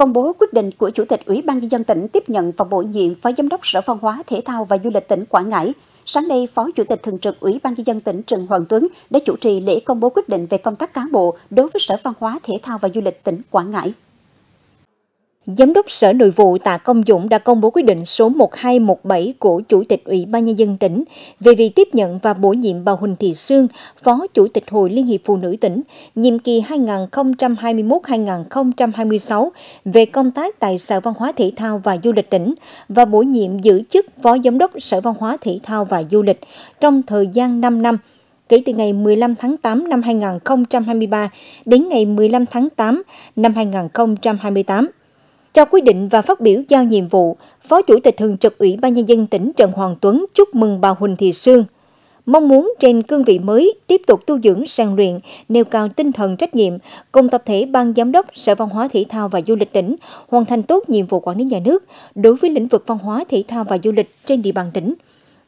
công bố quyết định của Chủ tịch Ủy ban Nhân dân tỉnh tiếp nhận và bổ nhiệm Phó Giám đốc Sở Văn hóa Thể thao và Du lịch tỉnh Quảng Ngãi. Sáng nay, Phó Chủ tịch Thường trực Ủy ban Nhân dân tỉnh Trần Hoàng Tuấn đã chủ trì lễ công bố quyết định về công tác cán bộ đối với Sở Văn hóa Thể thao và Du lịch tỉnh Quảng Ngãi. Giám đốc Sở Nội vụ Tạ Công Dũng đã công bố quyết định số 1217 của Chủ tịch Ủy ban Nhân dân tỉnh về việc tiếp nhận và bổ nhiệm bà Huỳnh Thị Sương, Phó Chủ tịch Hội Liên hiệp Phụ nữ tỉnh, nhiệm kỳ 2021-2026 về công tác tại Sở Văn hóa Thể thao và Du lịch tỉnh và bổ nhiệm giữ chức Phó Giám đốc Sở Văn hóa Thể thao và Du lịch trong thời gian 5 năm kể từ ngày 15 tháng 8 năm 2023 đến ngày 15 tháng 8 năm 2028 Trao quyết định và phát biểu giao nhiệm vụ, Phó Chủ tịch Thường trực Ủy ban Nhân dân tỉnh Trần Hoàng Tuấn chúc mừng bà Huỳnh Thị Sương. Mong muốn trên cương vị mới tiếp tục tu dưỡng sang luyện, nêu cao tinh thần trách nhiệm, cùng tập thể Ban Giám đốc Sở Văn hóa Thể thao và Du lịch tỉnh hoàn thành tốt nhiệm vụ quản lý nhà nước đối với lĩnh vực văn hóa thể thao và du lịch trên địa bàn tỉnh,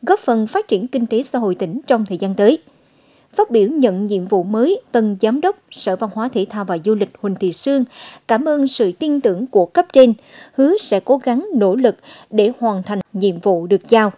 góp phần phát triển kinh tế xã hội tỉnh trong thời gian tới phát biểu nhận nhiệm vụ mới tân giám đốc Sở Văn hóa Thể thao và Du lịch Huỳnh Thị Sương cảm ơn sự tin tưởng của cấp trên, hứa sẽ cố gắng nỗ lực để hoàn thành nhiệm vụ được giao.